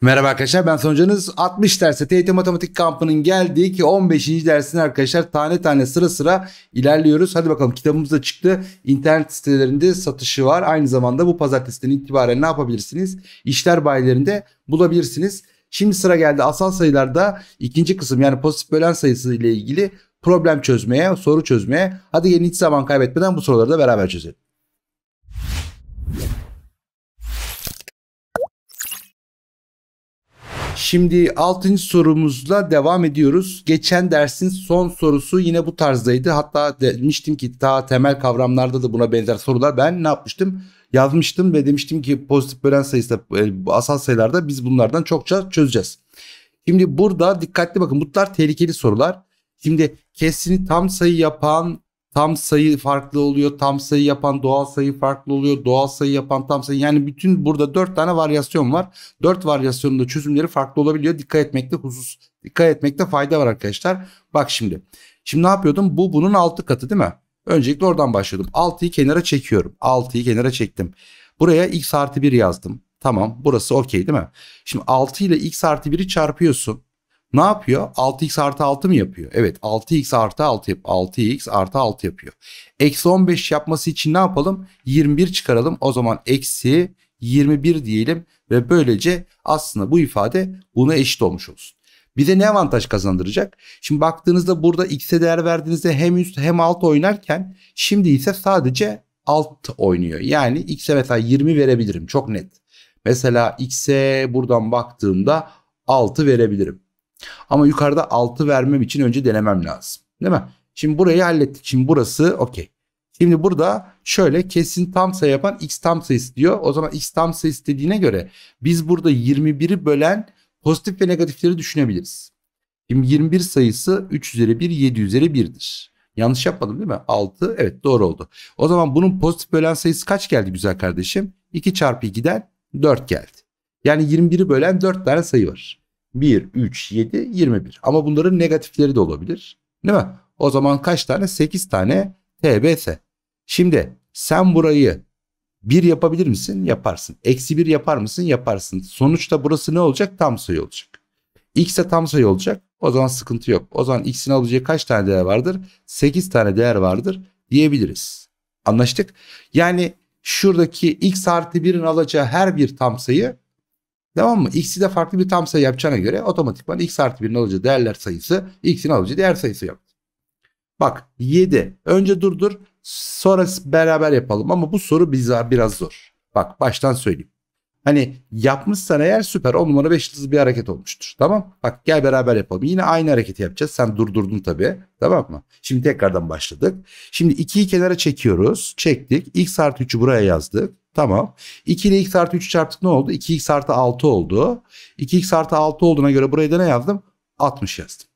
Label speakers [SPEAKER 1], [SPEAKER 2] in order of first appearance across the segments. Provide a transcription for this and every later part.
[SPEAKER 1] Merhaba arkadaşlar ben Sonucanız. 60 derse TYT Matematik Kampı'nın geldiği ki 15. dersine arkadaşlar tane tane sıra sıra ilerliyoruz. Hadi bakalım kitabımız da çıktı. İnternet sitelerinde satışı var. Aynı zamanda bu pazartesiden itibaren ne yapabilirsiniz? İşler bayilerinde bulabilirsiniz. Şimdi sıra geldi asal sayılarda ikinci kısım yani pozitif bölen sayısı ile ilgili problem çözmeye, soru çözmeye. Hadi gelin hiç zaman kaybetmeden bu soruları da beraber çözelim. Şimdi 6. sorumuzla devam ediyoruz. Geçen dersin son sorusu yine bu tarzdaydı. Hatta demiştim ki daha temel kavramlarda da buna benzer sorular ben ne yapmıştım? Yazmıştım ve demiştim ki pozitif bölen sayısı e, asal sayılarda biz bunlardan çokça çözeceğiz. Şimdi burada dikkatli bakın bunlar tehlikeli sorular. Şimdi kesini tam sayı yapan tam sayı farklı oluyor. Tam sayı yapan doğal sayı farklı oluyor. Doğal sayı yapan tam sayı. Yani bütün burada dört tane varyasyon var. Dört varyasyonun da çözümleri farklı olabiliyor. Dikkat etmekte husus. Dikkat etmekte fayda var arkadaşlar. Bak şimdi. Şimdi ne yapıyordum? Bu bunun altı katı değil mi? Öncelikle oradan başlıyordum. Altı'yı kenara çekiyorum. Altı'yı kenara çektim. Buraya x artı bir yazdım. Tamam burası okey değil mi? Şimdi 6 ile x artı 1'i çarpıyorsun ne yapıyor? 6x artı 6 mı yapıyor? Evet 6x artı 6 yap 6x artı 6 yapıyor. Eksi 15 yapması için ne yapalım? 21 çıkaralım. O zaman eksi 21 diyelim ve böylece aslında bu ifade buna eşit olmuş olsun. Bir de ne avantaj kazandıracak? Şimdi baktığınızda burada x'e değer verdiğinizde hem üst hem alt oynarken şimdi ise sadece alt oynuyor. Yani x'e mesela 20 verebilirim çok net. Mesela x'e buradan baktığımda 6 verebilirim. Ama yukarıda 6 vermem için önce denemem lazım. Değil mi? Şimdi burayı hallettik. Şimdi burası okey. Şimdi burada şöyle kesin tam sayı yapan x tam sayısı diyor. O zaman x tam sayısı dediğine göre biz burada 21'i bölen pozitif ve negatifleri düşünebiliriz. Şimdi 21 sayısı 3 üzeri 1 7 üzeri 1'dir. Yanlış yapmadım değil mi? 6 evet doğru oldu. O zaman bunun pozitif bölen sayısı kaç geldi güzel kardeşim? 2 çarpı 2'den 4 geldi. Yani 21'i bölen 4 tane sayı var. 1, 3, 7, 21. Ama bunların negatifleri de olabilir. Değil mi? O zaman kaç tane? 8 tane TBS. Şimdi sen burayı 1 yapabilir misin? Yaparsın. Eksi 1 yapar mısın? Yaparsın. Sonuçta burası ne olacak? Tam sayı olacak. X'e tam sayı olacak. O zaman sıkıntı yok. O zaman X'in alabileceği kaç tane değer vardır? 8 tane değer vardır diyebiliriz. Anlaştık. Yani şuradaki X artı 1'in alacağı her bir tam sayı Tamam mı? X'i de farklı bir tam sayı yapacağına göre otomatikman X artı 1'in alacağı değerler sayısı X'in alıcı değer sayısı yaptı. Bak 7. Önce durdur. Sonra beraber yapalım ama bu soru bize biraz zor. Bak baştan söyleyeyim. Hani yapmışsan eğer süper 10 numara 5 hızlı bir hareket olmuştur. Tamam Bak gel beraber yapalım. Yine aynı hareketi yapacağız. Sen durdurdun tabii. Tamam mı? Şimdi tekrardan başladık. Şimdi 2'yi kenara çekiyoruz. Çektik. X artı 3'ü buraya yazdık. Tamam. 2 ile x artı 3 çarptık ne oldu? 2x artı 6 oldu. 2x artı 6 olduğuna göre buraya da ne yazdım? 60 yazdım.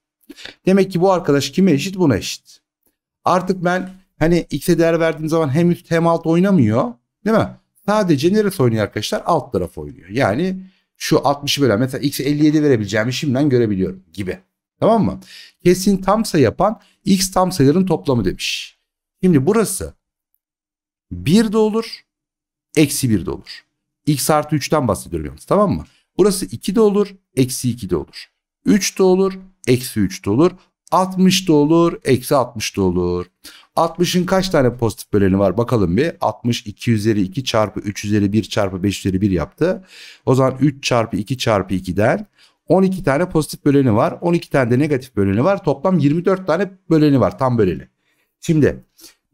[SPEAKER 1] Demek ki bu arkadaş kime eşit? Buna eşit. Artık ben hani x'e değer verdiğim zaman hem üst hem alt oynamıyor. Değil mi? Sadece neresi oynuyor arkadaşlar? Alt taraf oynuyor. Yani şu 60'ı bölen mesela x'e 57 verebileceğimi şimdiden görebiliyorum gibi. Tamam mı? Kesin tam sayı yapan x tam sayıların toplamı demiş. Şimdi burası 1 de olur eksi 1 de olur. X artı 3'ten bahsediyorum yalnız tamam mı? Burası 2 de olur, eksi 2 de olur. 3 de olur, eksi 3 de olur. 60 da olur, eksi 60 da olur. 60'ın kaç tane pozitif böleni var bakalım bir. 60 2 üzeri 2 çarpı 3 üzeri 1 çarpı 5 üzeri 1 yaptı. O zaman 3 çarpı 2 çarpı 2'den 12 tane pozitif böleni var. 12 tane de negatif böleni var. Toplam 24 tane böleni var tam böleni. Şimdi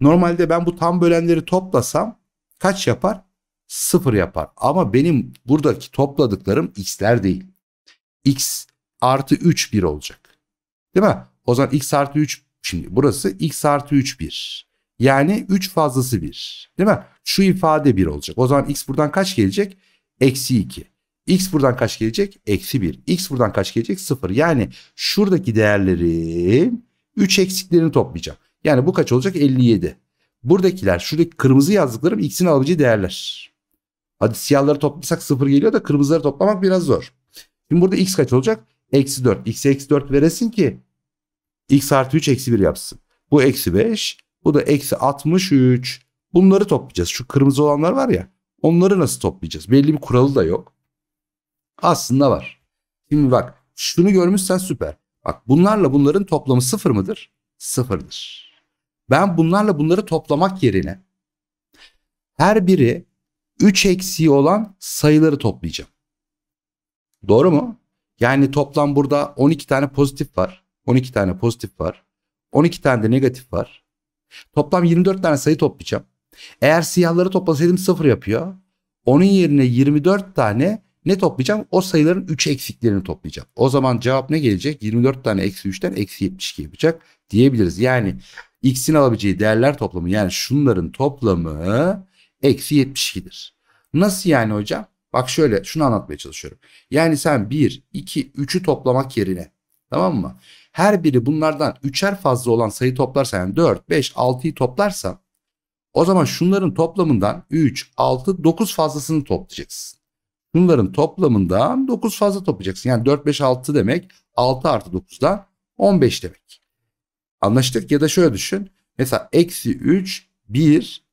[SPEAKER 1] normalde ben bu tam bölenleri toplasam kaç yapar? sıfır yapar. Ama benim buradaki topladıklarım x'ler değil. x artı 3 1 olacak. Değil mi? O zaman x artı 3 şimdi burası x artı 3 1. Yani 3 fazlası 1. Değil mi? Şu ifade 1 olacak. O zaman x buradan kaç gelecek? Eksi 2. x buradan kaç gelecek? Eksi 1. x buradan kaç gelecek? 0. Yani şuradaki değerleri 3 eksiklerini toplayacağım. Yani bu kaç olacak? 57. Buradakiler şuradaki kırmızı yazdıklarım x'in alabileceği değerler. Hadi siyahları toplasak sıfır geliyor da kırmızıları toplamak biraz zor. Şimdi burada x kaç olacak? Eksi 4. X'e eksi 4 veresin ki x artı 3 eksi 1 yapsın. Bu eksi 5. Bu da eksi 63. Bunları toplayacağız. Şu kırmızı olanlar var ya. Onları nasıl toplayacağız? Belli bir kuralı da yok. Aslında var. Şimdi bak şunu görmüşsen süper. Bak bunlarla bunların toplamı sıfır mıdır? Sıfırdır. Ben bunlarla bunları toplamak yerine her biri 3 eksiği olan sayıları toplayacağım. Doğru mu? Yani toplam burada 12 tane pozitif var. 12 tane pozitif var. 12 tane de negatif var. Toplam 24 tane sayı toplayacağım. Eğer siyahları toplasaydım 0 yapıyor. Onun yerine 24 tane ne toplayacağım? O sayıların 3 eksiklerini toplayacağım. O zaman cevap ne gelecek? 24 tane eksi 3'ten eksi 72 yapacak diyebiliriz. Yani x'in alabileceği değerler toplamı yani şunların toplamı eksi 72'dir. Nasıl yani hocam? Bak şöyle şunu anlatmaya çalışıyorum. Yani sen 1, 2, 3'ü toplamak yerine tamam mı? Her biri bunlardan 3'er fazla olan sayı toplarsa yani 4, 5, 6'yı toplarsa o zaman şunların toplamından 3, 6, 9 fazlasını toplayacaksın. Bunların toplamından 9 fazla toplayacaksın. Yani 4, 5, 6 demek 6 artı 9'dan 15 demek. Anlaştık ya da şöyle düşün. Mesela eksi 3, 1,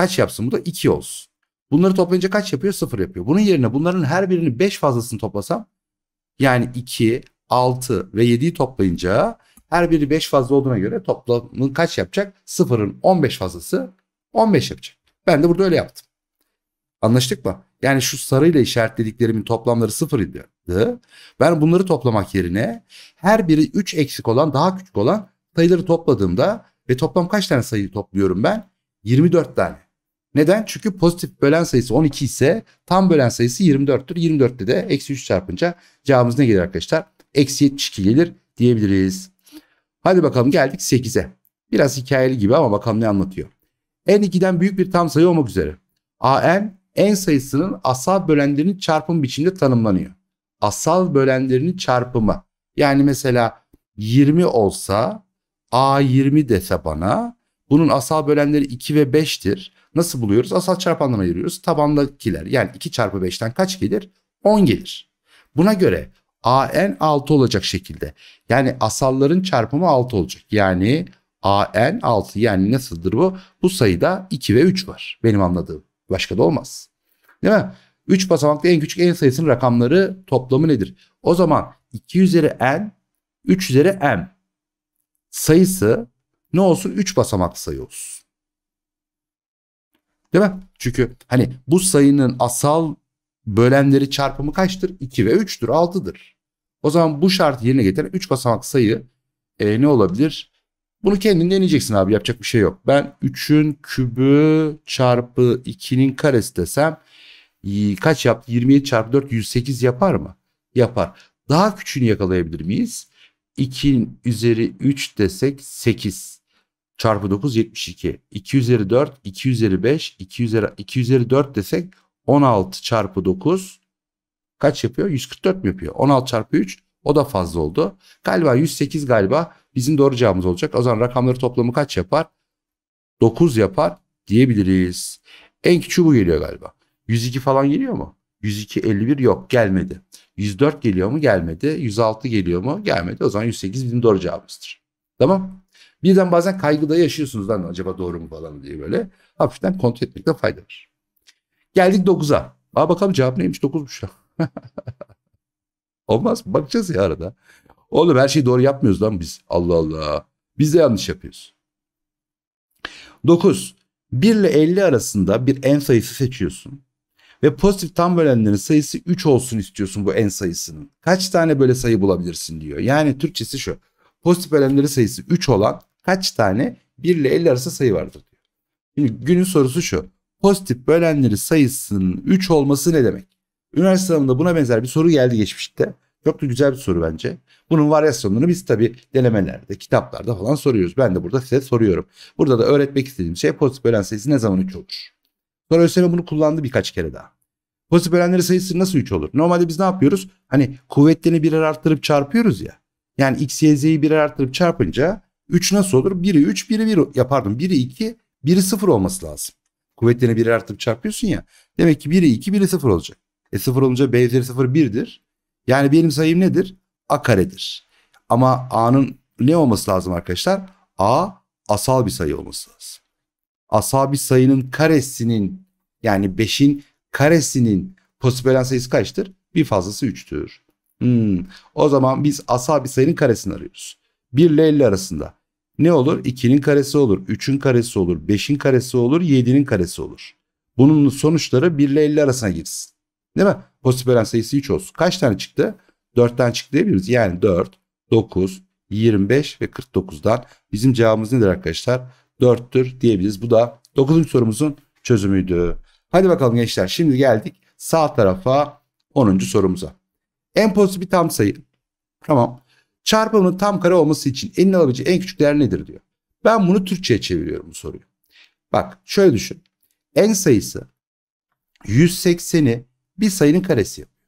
[SPEAKER 1] Kaç yapsın bu da? 2 olsun. Bunları toplayınca kaç yapıyor? 0 yapıyor. Bunun yerine bunların her birini 5 fazlasını toplasam yani 2, 6 ve 7'yi toplayınca her biri 5 fazla olduğuna göre toplamın kaç yapacak? 0'ın 15 fazlası 15 yapacak. Ben de burada öyle yaptım. Anlaştık mı? Yani şu sarıyla işaretlediklerimin toplamları 0 idi. Ben bunları toplamak yerine her biri 3 eksik olan daha küçük olan sayıları topladığımda ve toplam kaç tane sayı topluyorum ben? 24 tane. Neden? Çünkü pozitif bölen sayısı 12 ise tam bölen sayısı 24'tür. 24'te de eksi 3 çarpınca cevabımız ne gelir arkadaşlar? Eksi 72 gelir diyebiliriz. Hadi bakalım geldik 8'e. Biraz hikayeli gibi ama bakalım ne anlatıyor. N2'den büyük bir tam sayı olmak üzere. AN, n sayısının asal bölenlerinin çarpım biçiminde tanımlanıyor. Asal bölenlerinin çarpımı. Yani mesela 20 olsa A20 dese bana bunun asal bölenleri 2 ve 5'tir. Nasıl buluyoruz? Asal çarpanlarına ayırıyoruz. Tabandakiler yani 2 çarpı 5'ten kaç gelir? 10 gelir. Buna göre AN 6 olacak şekilde. Yani asalların çarpımı 6 olacak. Yani AN 6 yani nasıldır bu? Bu sayıda 2 ve 3 var. Benim anladığım. Başka da olmaz. Değil mi? 3 basamaklı en küçük en sayısının rakamları toplamı nedir? O zaman 2 üzeri n 3 üzeri m sayısı ne olsun 3 basamak sayı olsun. Değil mi? Çünkü hani bu sayının asal bölenleri çarpımı kaçtır? 2 ve 3'tür 6'dır. O zaman bu şartı yerine getiren 3 basamak sayı e, ne olabilir? Bunu kendin deneyeceksin abi yapacak bir şey yok. Ben 3'ün kübü çarpı 2'nin karesi desem kaç yaptı? 27 çarpı 4 108 yapar mı? Yapar. Daha küçüğünü yakalayabilir miyiz? 2 üzeri 3 desek 8 çarpı 9 72. 2 üzeri 4, 2 üzeri 5, 2 üzeri, 2 üzeri 4 desek 16 çarpı 9 kaç yapıyor? 144 mi yapıyor? 16 çarpı 3 o da fazla oldu. Galiba 108 galiba bizim doğru cevabımız olacak. O zaman rakamları toplamı kaç yapar? 9 yapar diyebiliriz. En küçüğü bu geliyor galiba. 102 falan geliyor mu? 102, 51 yok gelmedi. 104 geliyor mu? Gelmedi. 106 geliyor mu? Gelmedi. O zaman 108 bizim doğru cevabımızdır. Tamam. Birden bazen kaygıda yaşıyorsunuz lan acaba doğru mu falan diye böyle. Hafiften kontrol etmekte fayda var. Geldik 9'a. Aa bakalım cevap neymiş 9'muş ya. Olmaz mı? Bakacağız ya arada. Oğlum her şeyi doğru yapmıyoruz lan biz. Allah Allah. Biz de yanlış yapıyoruz. 9. 1 ile 50 arasında bir en sayısı seçiyorsun. Ve pozitif tam bölenlerin sayısı 3 olsun istiyorsun bu en sayısının. Kaç tane böyle sayı bulabilirsin diyor. Yani Türkçesi şu. Pozitif bölenlerin sayısı 3 olan kaç tane 1 ile 50 arası sayı vardır diyor. Şimdi günün sorusu şu. Pozitif bölenleri sayısının 3 olması ne demek? Üniversite sınavında buna benzer bir soru geldi geçmişte. Çok da güzel bir soru bence. Bunun varyasyonlarını biz tabii denemelerde, kitaplarda falan soruyoruz. Ben de burada size soruyorum. Burada da öğretmek istediğim şey pozitif bölen sayısı ne zaman 3 olur? Sonra ÖSYM bunu kullandı birkaç kere daha. Pozitif bölenleri sayısı nasıl 3 olur? Normalde biz ne yapıyoruz? Hani kuvvetlerini birer arttırıp çarpıyoruz ya. Yani x, y, z'yi birer arttırıp çarpınca 3 nasıl olur? 1'i 3, 1'i 1 yapardım, pardon 1'i 2, 1'i 0 olması lazım. Kuvvetlerini 1'e artıp çarpıyorsun ya. Demek ki 1'i 2, 1'i 0 olacak. E 0 olunca B üzeri 0 1'dir. Yani benim sayım nedir? A karedir. Ama A'nın ne olması lazım arkadaşlar? A asal bir sayı olması lazım. Asal bir sayının karesinin yani 5'in karesinin polisbelen sayısı kaçtır? Bir fazlası 3'tür. Hmm. O zaman biz asal bir sayının karesini arıyoruz. 1 ile 50 arasında ne olur? 2'nin karesi olur, 3'ün karesi olur, 5'in karesi olur, 7'nin karesi olur. Bunun sonuçları 1 ile 50 arasına girsin. Değil mi? Pozitif sayısı 3 olsun. Kaç tane çıktı? 4'ten çıktı diyebiliriz. Yani 4, 9, 25 ve 49'dan bizim cevabımız nedir arkadaşlar? 4'tür diyebiliriz. Bu da 9. sorumuzun çözümüydü. Hadi bakalım gençler şimdi geldik sağ tarafa 10. sorumuza. En pozitif bir tam sayı. Tamam. Çarpımının tam kare olması için elin alabileceği en küçük değer nedir diyor. Ben bunu Türkçe'ye çeviriyorum bu soruyu. Bak şöyle düşün. En sayısı 180'i bir sayının karesi yapıyor.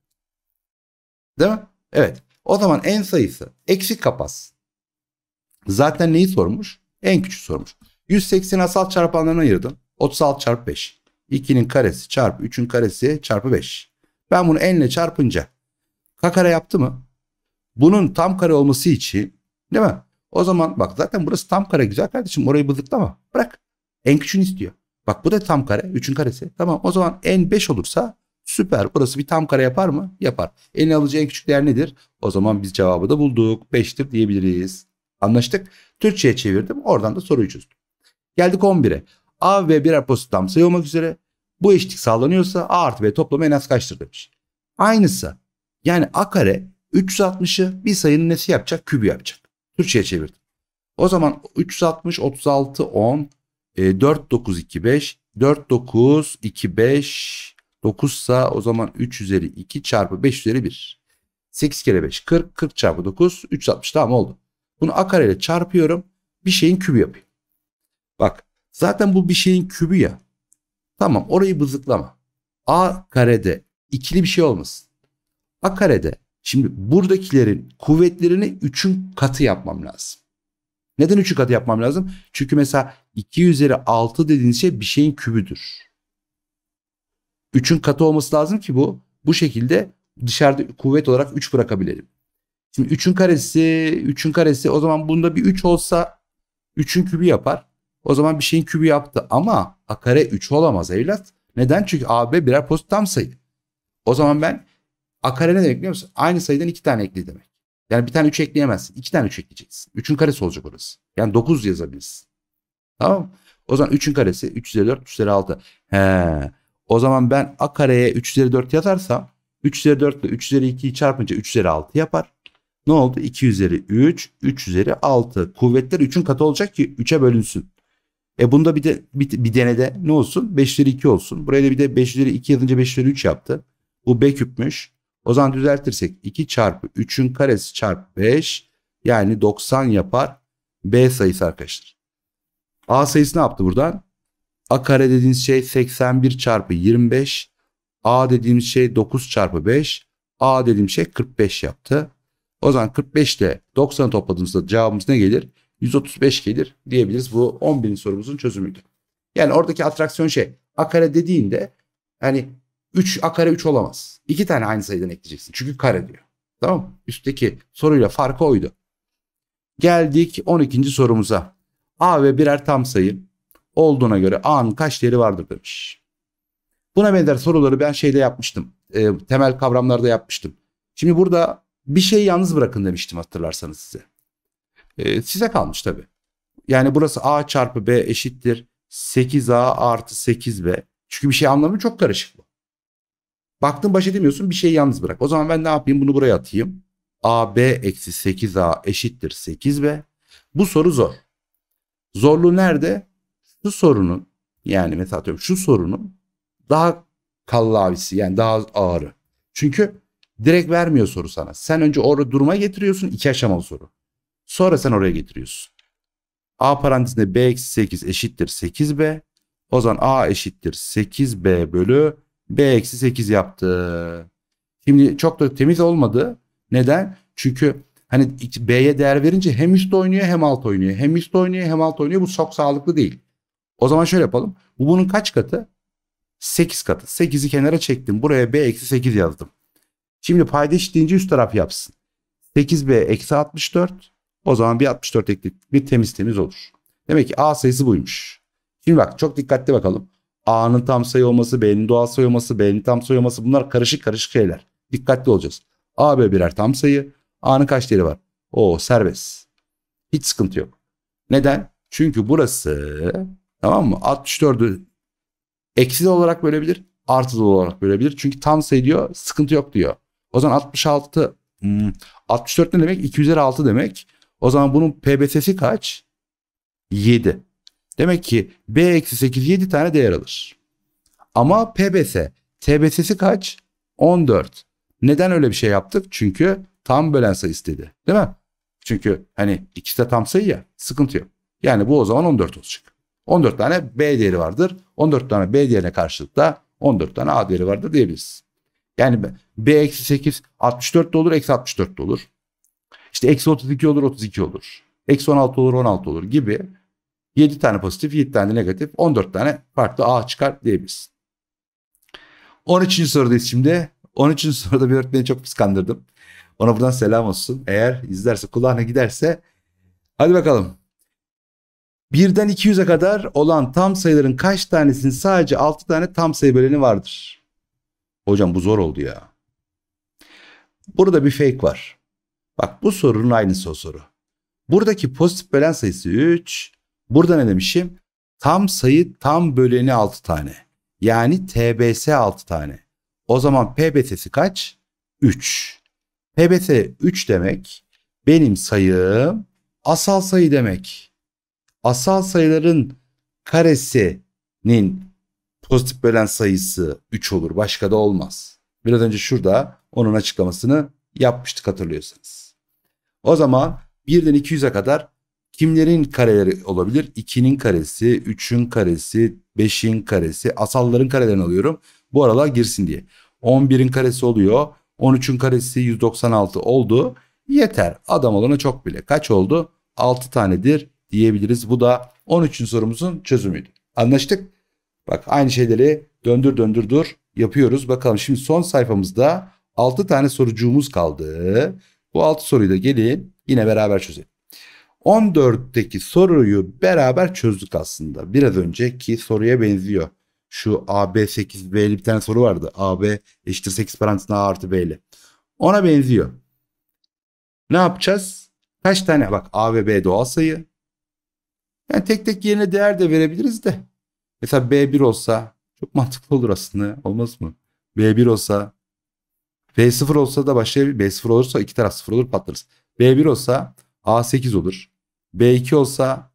[SPEAKER 1] Değil mi? Evet. O zaman en sayısı eksik kapas. Zaten neyi sormuş? En küçük sormuş. 180 asal çarpanlarına ayırdım. 36 çarpı 5. 2'nin karesi çarpı 3'ün karesi çarpı 5. Ben bunu n ile çarpınca k kare yaptı mı? Bunun tam kare olması için değil mi? O zaman bak zaten burası tam kare güzel kardeşim orayı bızıklama. Bırak. En küçüğünü istiyor. Bak bu da tam kare. üçün karesi. Tamam o zaman en beş olursa süper. Burası bir tam kare yapar mı? Yapar. En alacağı en küçük değer nedir? O zaman biz cevabı da bulduk. Beştir diyebiliriz. Anlaştık. Türkçe'ye çevirdim. Oradan da soruyu çözdüm. Geldik 11'e. A ve birer pozitif tam sayı olmak üzere bu eşitlik sağlanıyorsa A artı B toplamı en az kaçtır demiş. Aynısı yani A kare 360'ı bir sayının nesi yapacak? Kübü yapacak. Türkçe'ye çevirdim. O zaman 360, 36, 10, 4, 9, 2, 5. 4, 9, 2, 5. 9 ise o zaman 3 üzeri 2 çarpı 5 üzeri 1. 8 kere 5 40. 40 çarpı 9 360 tamam oldu. Bunu a kareyle çarpıyorum. Bir şeyin kübü yapayım. Bak zaten bu bir şeyin kübü ya. Tamam orayı bızıklama. a karede ikili bir şey olmasın. a karede Şimdi buradakilerin kuvvetlerini üçün katı yapmam lazım. Neden üçün katı yapmam lazım? Çünkü mesela 2 üzeri 6 dediğiniz şey bir şeyin kübüdür. Üçün katı olması lazım ki bu bu şekilde dışarıda kuvvet olarak 3 bırakabilirim. Şimdi 3'ün karesi 3'ün karesi o zaman bunda bir 3 olsa 3'ün kübü yapar. O zaman bir şeyin kübü yaptı ama a kare 3 olamaz evlat. Neden? Çünkü a b birer pozitif tam sayı. O zaman ben A kare ne demek biliyor musun? Aynı sayıdan iki tane ekli demek. Yani bir tane 3 ekleyemezsin. iki tane 3 ekleyeceksin. üçün karesi olacak orası. Yani dokuz yazabilirsin. Tamam O zaman üçün karesi 3 üzeri 4 3 üzeri 6. He. O zaman ben a kareye 3 üzeri 4 yazarsam 3 üzeri 4 ile 3 üzeri 2'yi çarpınca 3 üzeri 6 yapar. Ne oldu? 2 üzeri 3, 3 üzeri 6. Kuvvetler üçün katı olacak ki üçe bölünsün. E bunda bir de bir, bir denede ne olsun? 5 üzeri 2 olsun. Buraya da bir de 5 üzeri 2 yazınca 5 üzeri 3 yaptı. Bu b küpmüş. O zaman düzeltirsek 2 çarpı 3'ün karesi çarpı 5 yani 90 yapar B sayısı arkadaşlar. A sayısı ne yaptı buradan? A kare dediğimiz şey 81 çarpı 25. A dediğimiz şey 9 çarpı 5. A dediğim şey 45 yaptı. O zaman 45 ile 90 topladığımızda cevabımız ne gelir? 135 gelir diyebiliriz. Bu 11. sorumuzun çözümüydü. Yani oradaki atraksiyon şey. A kare dediğinde hani 3 a kare 3 olamaz. 2 tane aynı sayıdan ekleyeceksin. Çünkü kare diyor. Tamam mı? Üstteki soruyla farkı oydu. Geldik 12. sorumuza. A ve birer tam sayı olduğuna göre A'nın kaç değeri vardır demiş. Buna benzer soruları ben şeyde yapmıştım. E, temel kavramlarda yapmıştım. Şimdi burada bir şey yalnız bırakın demiştim hatırlarsanız size. E, size kalmış tabii. Yani burası A çarpı B eşittir. 8A artı 8B. Çünkü bir şey anlamı çok karışık bu. Baktın baş edemiyorsun bir şeyi yalnız bırak. O zaman ben ne yapayım bunu buraya atayım. AB eksi 8A eşittir 8B. Bu soru zor. Zorluğu nerede? Şu sorunun yani mesela atıyorum şu sorunun daha kallavisi yani daha ağırı. Çünkü direkt vermiyor soru sana. Sen önce orada duruma getiriyorsun iki aşamalı soru. Sonra sen oraya getiriyorsun. A parantezinde B eksi 8 eşittir 8B. O zaman A eşittir 8B bölü B-8 eksi yaptı. Şimdi çok da temiz olmadı. Neden? Çünkü hani B'ye değer verince hem üst oynuyor hem alt oynuyor. Hem üst oynuyor hem alt oynuyor. Bu çok sağlıklı değil. O zaman şöyle yapalım. Bu bunun kaç katı? 8 katı. 8'i kenara çektim. Buraya B eksi 8 yazdım. Şimdi payda eşitleyince üst taraf yapsın. 8B eksi 64. O zaman bir 64 ekledik. Bir temiz temiz olur. Demek ki A sayısı buymuş. Şimdi bak çok dikkatli bakalım. A'nın tam sayı olması, B'nin doğal sayı olması, B'nin tam sayı olması bunlar karışık karışık şeyler. Dikkatli olacağız. A, B birer tam sayı. A'nın kaç değeri var? O serbest. Hiç sıkıntı yok. Neden? Çünkü burası tamam mı? 64'ü eksi olarak bölebilir. Artı olarak bölebilir. Çünkü tam sayı diyor. Sıkıntı yok diyor. O zaman 66 64 hmm, ne demek? 2 üzeri 6 demek. O zaman bunun PBT'si kaç? 7. Demek ki B-8 7 tane değer alır. Ama PBS, TBS'si kaç? 14. Neden öyle bir şey yaptık? Çünkü tam bölen sayı istedi. Değil mi? Çünkü hani ikisi de tam sayı ya sıkıntı yok. Yani bu o zaman 14 olacak. 14 tane B değeri vardır. 14 tane B değerine karşılık da 14 tane A değeri vardır diyebiliriz. Yani B eksi 8 64 de olur, eksi 64 de olur. İşte eksi 32 olur, 32 olur. Eksi 16 olur, 16 olur gibi 7 tane pozitif, 7 tane negatif, 14 tane farklı A çıkar diyebiliriz. 13. sorudayız şimdi. 13. soruda bir öğretmeni çok pis kandırdım. Ona buradan selam olsun. Eğer izlerse, kulağına giderse hadi bakalım. Birden 200'e kadar olan tam sayıların kaç tanesinin sadece 6 tane tam sayı böleni vardır? Hocam bu zor oldu ya. Burada bir fake var. Bak bu sorunun aynısı o soru. Buradaki pozitif bölen sayısı 3, Burada ne demişim? Tam sayı tam böleni 6 tane. Yani TBS 6 tane. O zaman PBS'si kaç? 3. PBT 3 demek benim sayım asal sayı demek. Asal sayıların karesinin pozitif bölen sayısı 3 olur. Başka da olmaz. Biraz önce şurada onun açıklamasını yapmıştık hatırlıyorsanız. O zaman 1'den 200'e kadar Kimlerin kareleri olabilir? 2'nin karesi, 3'ün karesi, 5'in karesi. Asalların karelerini alıyorum. Bu aralar girsin diye. 11'in karesi oluyor. 13'ün karesi 196 oldu. Yeter. Adam olana çok bile. Kaç oldu? 6 tanedir diyebiliriz. Bu da 13. sorumuzun çözümüydü. Anlaştık? Bak aynı şeyleri döndür döndür dur yapıyoruz. Bakalım şimdi son sayfamızda 6 tane sorucuğumuz kaldı. Bu 6 soruyu da gelin yine beraber çözelim. 14'teki soruyu beraber çözdük aslında. Biraz önceki soruya benziyor. Şu AB 8 B'li bir tane soru vardı. AB eşittir 8 parantezine A artı B'li. Ona benziyor. Ne yapacağız? Kaç tane? Bak A ve B doğal sayı. Yani tek tek yerine değer de verebiliriz de. Mesela B1 olsa çok mantıklı olur aslında. Olmaz mı? B1 olsa B0 olsa da başlayabilir. B0 olursa iki taraf 0 olur patlarız. B1 olsa A8 olur. B2 olsa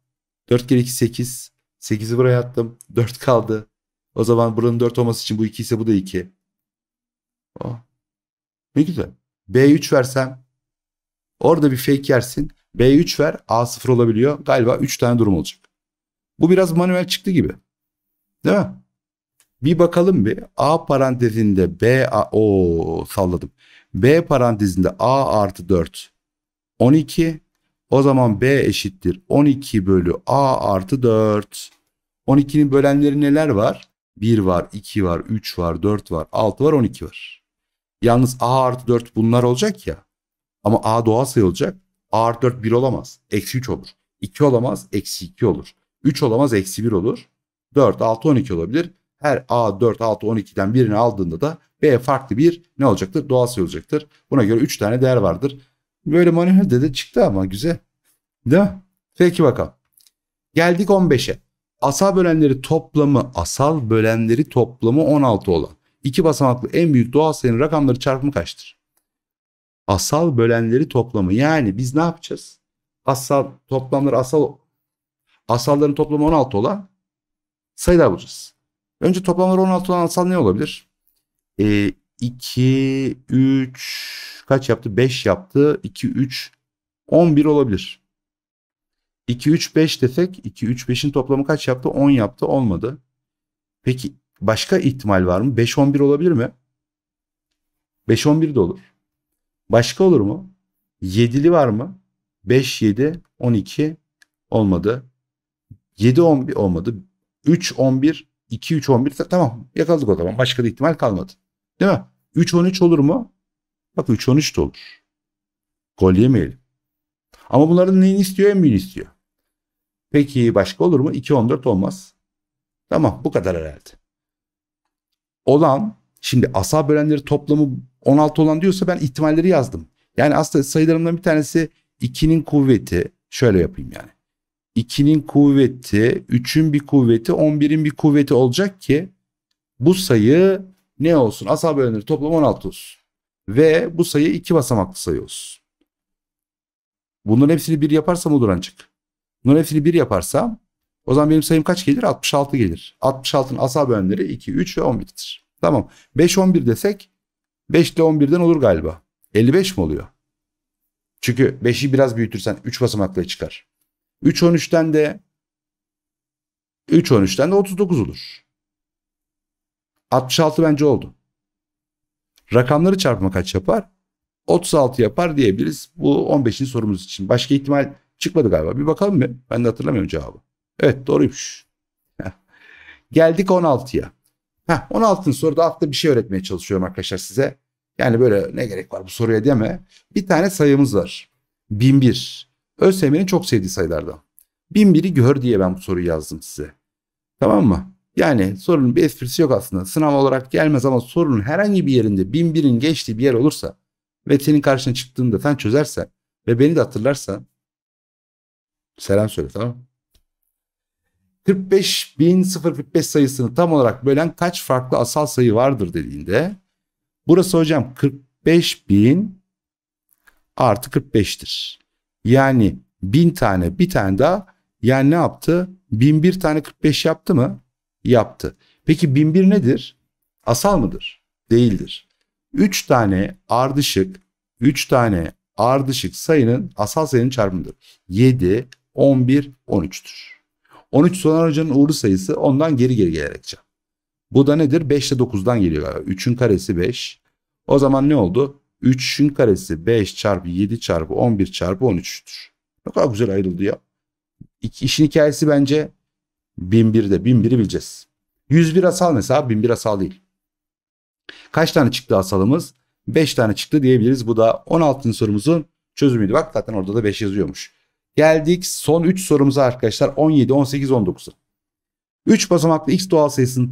[SPEAKER 1] 4 kere 2 8. 8'i buraya attım. 4 kaldı. O zaman buranın 4 olması için bu 2 ise bu da 2. Oh. Ne güzel. B3 versem orada bir fake yersin. B3 ver A0 olabiliyor. Galiba 3 tane durum olacak. Bu biraz manuel çıktı gibi. Değil mi? Bir bakalım bir. A parantezinde B A, o salladım. B parantezinde A artı 4 12 o zaman B eşittir 12 bölü A artı 4. 12'nin bölenleri neler var? 1 var, 2 var, 3 var, 4 var, 6 var, 12 var. Yalnız A artı 4 bunlar olacak ya. Ama A doğal sayı olacak. A artı 4 1 olamaz. Eksi 3 olur. 2 olamaz. Eksi 2 olur. 3 olamaz. Eksi 1 olur. 4, 6, 12 olabilir. Her A 4, 6, 12'den birini aldığında da B farklı bir ne olacaktır? Doğal sayı olacaktır. Buna göre 3 tane değer vardır. Böyle manuel de çıktı ama güzel. Değil mi? Peki bakalım. Geldik 15'e. Asal bölenleri toplamı, asal bölenleri toplamı 16 olan. iki basamaklı en büyük doğal sayının rakamları çarpımı kaçtır? Asal bölenleri toplamı. Yani biz ne yapacağız? Asal toplamları asal asalların toplamı 16 olan sayılar bulacağız. Önce toplamları 16 olan asal ne olabilir? E, 2, 3, kaç yaptı? 5 yaptı. 2, 3, 11 olabilir. 2, 3, 5 desek 2, 3, 5'in toplamı kaç yaptı? 10 yaptı. Olmadı. Peki başka ihtimal var mı? 5, 11 olabilir mi? 5, 11 de olur. Başka olur mu? 7'li var mı? 5, 7, 12 olmadı. 7, 11 olmadı. 3, 11, 2, 3, 11 tamam yakaladık o zaman. Başka da ihtimal kalmadı. Değil mi? 3, 13 olur mu? Bak 3-13 de olur. Gol yemeyelim. Ama bunların neyini istiyor? En istiyor. Peki başka olur mu? 2-14 olmaz. Tamam bu kadar herhalde. Olan şimdi asa bölenleri toplamı 16 olan diyorsa ben ihtimalleri yazdım. Yani aslında sayılarımdan bir tanesi 2'nin kuvveti şöyle yapayım yani. 2'nin kuvveti, 3'ün bir kuvveti, 11'in bir kuvveti olacak ki bu sayı ne olsun? Asa bölenleri toplamı 16 olsun. Ve bu sayı iki basamaklı sayı olsun. Bunların hepsini bir yaparsam olur ancak. Bunların hepsini bir yaparsam o zaman benim sayım kaç gelir? 66 gelir. 66'nın asal bölümleri 2, 3 ve 11'dir. Tamam. 5, 11 desek 5 ile 11'den olur galiba. 55 mi oluyor? Çünkü 5'i biraz büyütürsen 3 basamaklı çıkar. 3, 13'ten de 3, 13'ten de 39 olur. 66 bence oldu. Rakamları çarpma kaç yapar? 36 yapar diyebiliriz. Bu 15'in sorumuz için. Başka ihtimal çıkmadı galiba. Bir bakalım mı? Ben de hatırlamıyorum cevabı. Evet doğruymuş. Geldik 16'ya. 16'ın soruda altta bir şey öğretmeye çalışıyorum arkadaşlar size. Yani böyle ne gerek var bu soruya deme. Bir tane sayımız var. 1001. ÖSYM'nin çok sevdiği sayılardan. 1001'i gör diye ben bu soruyu yazdım size. Tamam mı? Yani sorunun bir esprisi yok aslında. Sınav olarak gelmez ama sorunun herhangi bir yerinde bin birin geçtiği bir yer olursa ve senin karşına çıktığında sen çözersen ve beni de hatırlarsan selam söyle tamam mı? 45.045 sayısını tam olarak bölen kaç farklı asal sayı vardır dediğinde burası hocam 45.000 artı 45'tir. Yani 1000 tane bir tane daha yani ne yaptı? 1001 tane 45 yaptı mı? yaptı. Peki 1001 nedir? Asal mıdır? Değildir. 3 tane ardışık 3 tane ardışık sayının asal sayının çarpımıdır. 7, 11, 13'tür. 13 sonar hocanın uğurlu sayısı ondan geri geri gelerek can. Bu da nedir? 5 ile 9'dan geliyor galiba. 3'ün karesi 5. O zaman ne oldu? 3'ün karesi 5 çarpı 7 çarpı 11 çarpı 13'tür. Ne kadar güzel ayrıldı ya. İşin hikayesi bence 1001'de 1001'i bileceğiz. 101 asal mesela 1001 asal değil. Kaç tane çıktı asalımız? 5 tane çıktı diyebiliriz. Bu da 16. sorumuzun çözümüydü. Bak zaten orada da 5 yazıyormuş. Geldik son 3 sorumuza arkadaşlar. 17, 18, 19. 3 basamaklı x doğal sayısını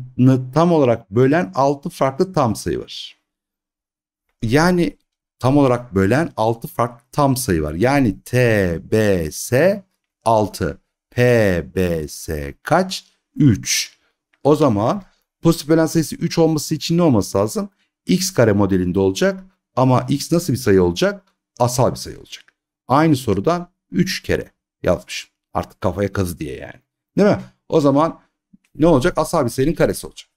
[SPEAKER 1] tam olarak bölen 6 farklı tam sayı var. Yani tam olarak bölen 6 farklı tam sayı var. Yani T, B, S 6. PBS kaç? 3. O zaman pozitif bölen sayısı 3 olması için ne olması lazım? X kare modelinde olacak ama X nasıl bir sayı olacak? Asal bir sayı olacak. Aynı sorudan 3 kere yazmışım. Artık kafaya kazı diye yani. Değil mi? O zaman ne olacak? Asal bir sayının karesi olacak.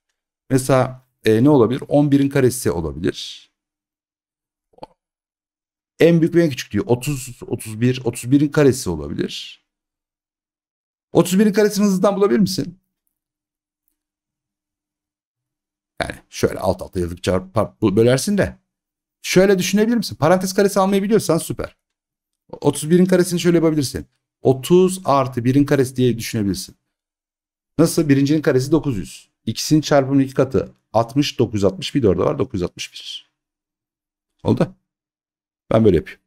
[SPEAKER 1] Mesela e, ne olabilir? 11'in karesi olabilir. En büyük ve en küçük diyor. 30, 31, 31'in karesi olabilir. 31'in karesini hızlıdan bulabilir misin? Yani şöyle alt alta yazıp çarp bölersin de. Şöyle düşünebilir misin? Parantez karesi almayı biliyorsan süper. 31'in karesini şöyle yapabilirsin. 30 artı 1'in karesi diye düşünebilirsin. Nasıl? Birincinin karesi 900. İkisinin çarpımının iki katı 60, 960 bir de orada var 961. Oldu. Ben böyle yapıyorum.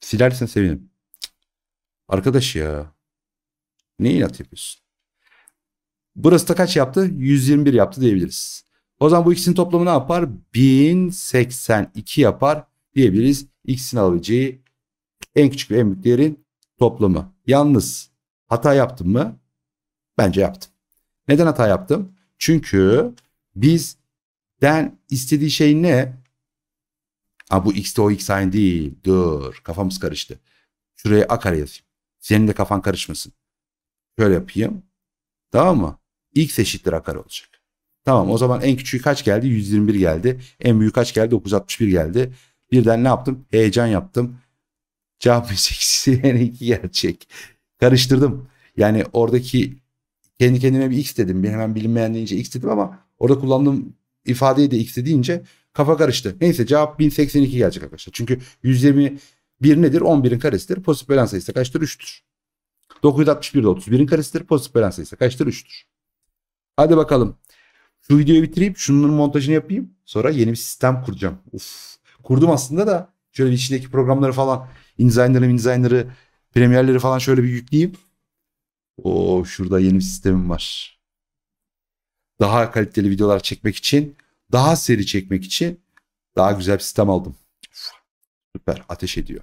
[SPEAKER 1] Silersen sevinirim. Arkadaş ya. Ne inat yapıyorsun? Burası da kaç yaptı? 121 yaptı diyebiliriz. O zaman bu ikisinin toplamı ne yapar? 1082 yapar diyebiliriz. İkisinin alabileceği en küçük ve en büyük değerin toplamı. Yalnız hata yaptım mı? Bence yaptım. Neden hata yaptım? Çünkü bizden istediği şey ne? Ha, bu x de o x aynı değil. Dur kafamız karıştı. Şuraya a kare yazayım. Senin de kafan karışmasın. Şöyle yapayım. Tamam mı? X eşittir a olacak. Tamam o zaman en küçüğü kaç geldi? 121 geldi. En büyük kaç geldi? 961 geldi. Birden ne yaptım? Heyecan yaptım. Cevap eksi yani iki gerçek. Karıştırdım. Yani oradaki kendi kendime bir x dedim. Bir hemen bilinmeyen deyince x dedim ama orada kullandığım ifadeyi de x deyince kafa karıştı. Neyse cevap 1082 gelecek arkadaşlar. Çünkü 120 1 nedir? 11'in karesidir. Pozitif bölen sayısı kaçtır? 3'tür. 961 de 31'in karesidir. Pozitif bölen sayısı kaçtır? 3'tür. Hadi bakalım. Şu videoyu bitireyim. Şunun montajını yapayım. Sonra yeni bir sistem kuracağım. Uf. Kurdum aslında da şöyle içindeki programları falan InDesign'ları, InDesign'ları, Premiere'leri falan şöyle bir yükleyeyim. Oo şurada yeni bir sistemim var. Daha kaliteli videolar çekmek için, daha seri çekmek için daha güzel bir sistem aldım. Süper ateş ediyor.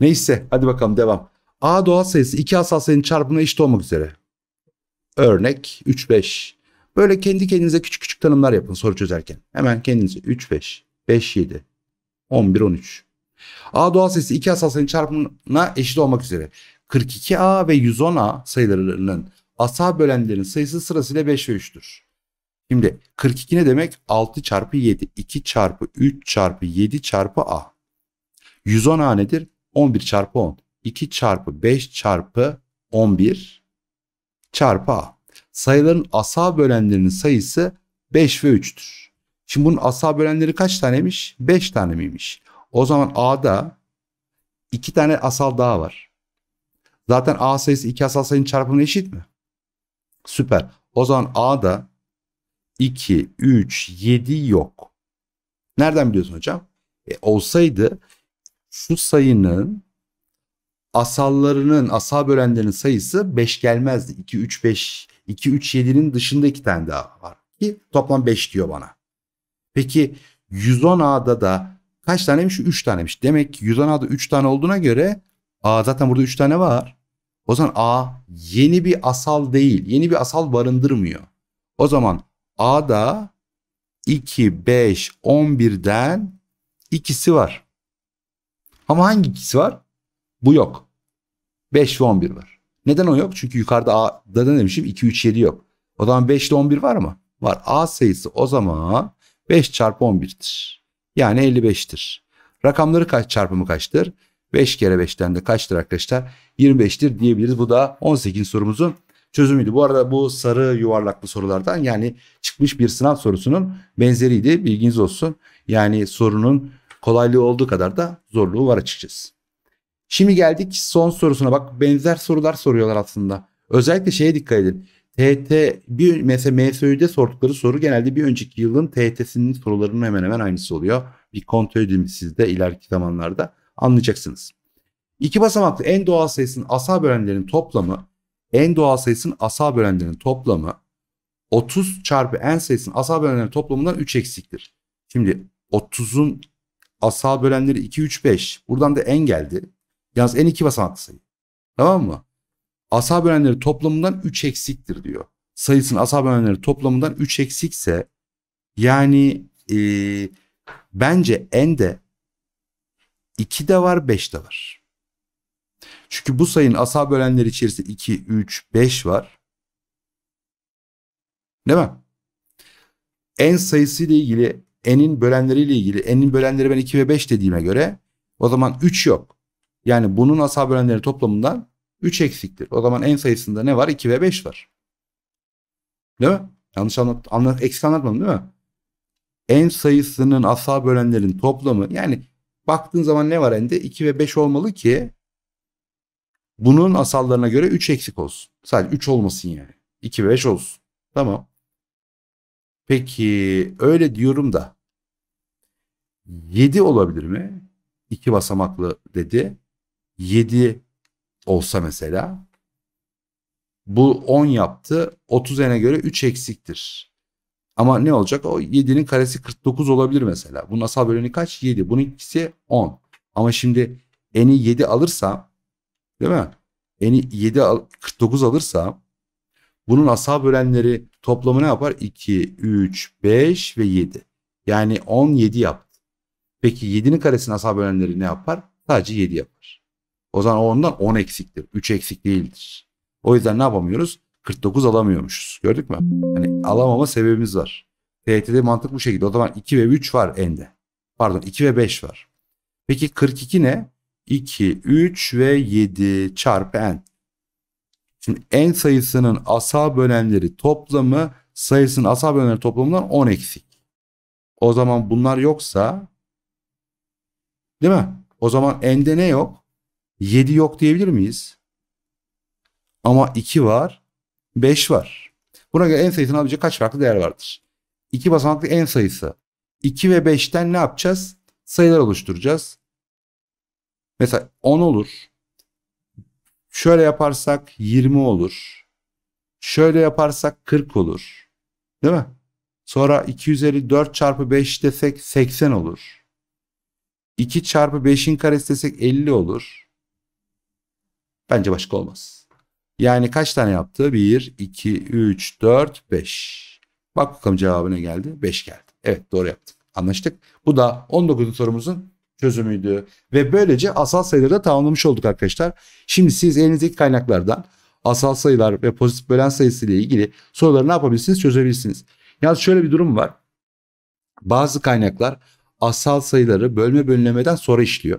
[SPEAKER 1] Neyse hadi bakalım devam. A doğal sayısı iki asal sayının çarpımına eşit olmak üzere. Örnek 3 5. Böyle kendi kendinize küçük küçük tanımlar yapın soru çözerken. Hemen kendinize 3 5 5 7 11 13. A doğal sayısı iki asal sayının çarpımına eşit olmak üzere. 42A ve 110A sayılarının asal bölenlerin sayısı sırasıyla 5 ve 3'tür. Şimdi 42 ne demek? 6 çarpı 7, 2 çarpı 3 çarpı 7 çarpı A. 110 A nedir? 11 çarpı 10. 2 çarpı 5 çarpı 11 çarpı A. Sayıların asal bölenlerinin sayısı 5 ve 3'tür. Şimdi bunun asal bölenleri kaç taneymiş? 5 tane miymiş? O zaman A'da 2 tane asal daha var. Zaten A sayısı 2 asal sayının çarpımına eşit mi? Süper. O zaman A'da 2, 3, 7 yok. Nereden biliyorsun hocam? E, olsaydı şu sayının asallarının, asal bölenlerin sayısı 5 gelmezdi. 2, 3, 5, 2, 3, 7'nin dışında 2 tane daha var. Ki toplam 5 diyor bana. Peki 110 A'da da kaç taneymiş? 3 taneymiş. Demek ki 110 A'da 3 tane olduğuna göre A zaten burada 3 tane var. O zaman A yeni bir asal değil. Yeni bir asal barındırmıyor. O zaman A da 2, 5, 11'den ikisi var. Ama hangi ikisi var? Bu yok. 5 ve 11 var. Neden o yok? Çünkü yukarıda A'da ne demişim? 2, 3, 7 yok. O zaman 5 ile 11 var mı? Var. A sayısı o zaman 5 çarpı 11'dir. Yani 55'tir. Rakamları kaç çarpımı kaçtır? 5 kere 5'ten de kaçtır arkadaşlar? 25'tir diyebiliriz. Bu da 18 sorumuzun çözümüydü. Bu arada bu sarı yuvarlaklı sorulardan yani çıkmış bir sınav sorusunun benzeriydi. Bilginiz olsun. Yani sorunun kolaylığı olduğu kadar da zorluğu var açıkçası. Şimdi geldik son sorusuna. Bak benzer sorular soruyorlar aslında. Özellikle şeye dikkat edin. TT bir mesela MSÖ'de sordukları soru genelde bir önceki yılın TT'sinin sorularının hemen hemen aynısı oluyor. Bir kontrol edin sizde ileriki zamanlarda anlayacaksınız. İki basamaklı en doğal sayısının asal bölenlerin toplamı en doğal sayısının asal bölenlerinin toplamı 30 çarpı en sayısının asal bölenlerinin toplamından 3 eksiktir. Şimdi 30'un asal bölenleri 2, 3, 5. Buradan da en geldi. Yalnız en iki basamaklı sayı. Tamam mı? Asal bölenleri toplamından 3 eksiktir diyor. Sayısının asal bölenleri toplamından 3 eksikse yani e, bence en de 2 de var 5 de var. Çünkü bu sayının asal bölenleri içerisinde 2, 3, 5 var. Değil mi? En sayısı ile ilgili n'in ile ilgili n'in bölenleri ben 2 ve 5 dediğime göre o zaman 3 yok. Yani bunun asal bölenleri toplamından 3 eksiktir. O zaman en sayısında ne var? 2 ve 5 var. Değil mi? Yanlış anlat, anlat eksik anlatmadım değil mi? En sayısının asal bölenlerin toplamı yani baktığın zaman ne var ende? 2 ve 5 olmalı ki bunun asallarına göre 3 eksik olsun. Sadece 3 olmasın yani. 2 ve 5 olsun. Tamam. Peki öyle diyorum da 7 olabilir mi? 2 basamaklı dedi. 7 olsa mesela bu 10 yaptı. 30n'e göre 3 eksiktir. Ama ne olacak? O 7'nin karesi 49 olabilir mesela. Bunun asal böleni kaç? 7. Bunun ikisi 10. Ama şimdi n'i 7 alırsa Değil mi? Yani 7 al, 49 alırsa bunun asal bölenleri toplamı ne yapar? 2, 3, 5 ve 7. Yani 17 yaptı. Peki 7'nin karesinin asal bölenleri ne yapar? Sadece 7 yapar. O zaman ondan 10 eksiktir. 3 eksik değildir. O yüzden ne yapamıyoruz? 49 alamıyormuşuz. Gördük mü? Yani alamama sebebimiz var. TET'de mantık bu şekilde. O zaman 2 ve 3 var ende. Pardon 2 ve 5 var. Peki 42 ne? 2, 3 ve 7 çarpı n. Şimdi n sayısının asal bölenleri toplamı sayısının asal bölenleri toplamından 10 eksik. O zaman bunlar yoksa değil mi? O zaman n'de ne yok? 7 yok diyebilir miyiz? Ama 2 var, 5 var. Buna göre n sayısının alabileceği kaç farklı değer vardır? 2 basamaklı n sayısı. 2 ve 5'ten ne yapacağız? Sayılar oluşturacağız. Mesela 10 olur. Şöyle yaparsak 20 olur. Şöyle yaparsak 40 olur. Değil mi? Sonra 254 çarpı 5 desek 80 olur. 2 çarpı 5'in karesi desek 50 olur. Bence başka olmaz. Yani kaç tane yaptı? 1, 2, 3, 4, 5. Bak bakalım cevabı ne geldi? 5 geldi. Evet doğru yaptık. Anlaştık. Bu da 19. sorumuzun çözümüydü. Ve böylece asal sayıları da tamamlamış olduk arkadaşlar. Şimdi siz elinizdeki kaynaklardan asal sayılar ve pozitif bölen sayısı ile ilgili soruları ne yapabilirsiniz? Çözebilirsiniz. Yalnız şöyle bir durum var. Bazı kaynaklar asal sayıları bölme bölünmeden sonra işliyor.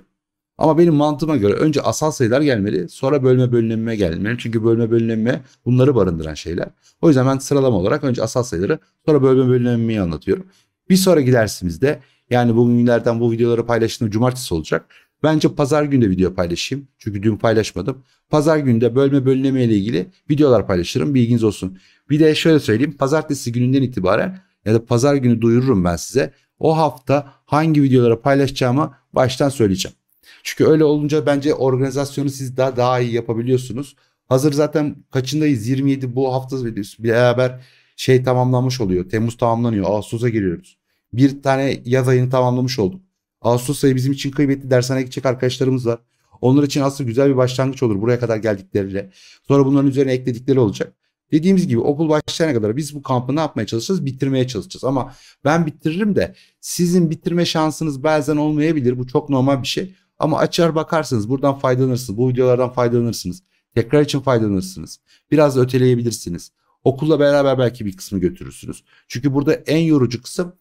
[SPEAKER 1] Ama benim mantığıma göre önce asal sayılar gelmeli sonra bölme bölünme gelmeli. Çünkü bölme bölünme bunları barındıran şeyler. O yüzden ben sıralama olarak önce asal sayıları sonra bölme bölünmeyi anlatıyorum. Bir sonraki dersimizde yani bugünlerden bu videoları paylaştığım cumartesi olacak. Bence pazar günü de video paylaşayım. Çünkü dün paylaşmadım. Pazar günü de bölme bölüneme ile ilgili videolar paylaşırım. Bilginiz olsun. Bir de şöyle söyleyeyim. Pazartesi gününden itibaren ya da pazar günü duyururum ben size. O hafta hangi videolara paylaşacağımı baştan söyleyeceğim. Çünkü öyle olunca bence organizasyonu siz daha daha iyi yapabiliyorsunuz. Hazır zaten kaçındayız? 27 bu hafta beraber şey tamamlanmış oluyor. Temmuz tamamlanıyor. Ağustos'a giriyoruz bir tane yaz ayını tamamlamış olduk. Ağustos ayı bizim için kıymetli dershaneye gidecek arkadaşlarımız var. Onlar için aslında güzel bir başlangıç olur buraya kadar geldikleriyle. Sonra bunların üzerine ekledikleri olacak. Dediğimiz gibi okul başlayana kadar biz bu kampı ne yapmaya çalışacağız? Bitirmeye çalışacağız. Ama ben bitiririm de sizin bitirme şansınız bazen olmayabilir. Bu çok normal bir şey. Ama açar bakarsınız. Buradan faydalanırsınız. Bu videolardan faydalanırsınız. Tekrar için faydalanırsınız. Biraz öteleyebilirsiniz. Okulla beraber belki bir kısmı götürürsünüz. Çünkü burada en yorucu kısım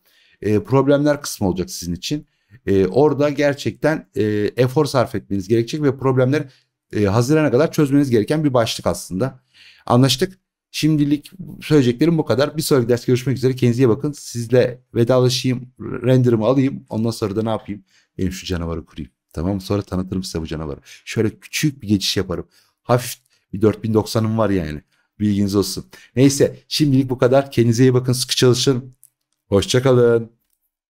[SPEAKER 1] e, problemler kısmı olacak sizin için. E, orada gerçekten e, efor sarf etmeniz gerekecek ve problemleri e, Haziran'a kadar çözmeniz gereken bir başlık aslında. Anlaştık. Şimdilik söyleyeceklerim bu kadar. Bir sonraki ders görüşmek üzere. Kendinize iyi bakın. Sizle vedalaşayım. Render'ımı alayım. Ondan sonra da ne yapayım? Benim şu canavarı kurayım. Tamam Sonra tanıtırım size bu canavarı. Şöyle küçük bir geçiş yaparım. Hafif bir 4090'ım var yani. Bilginiz olsun. Neyse şimdilik bu kadar. Kendinize iyi bakın. Sıkı çalışın. Hoşçakalın.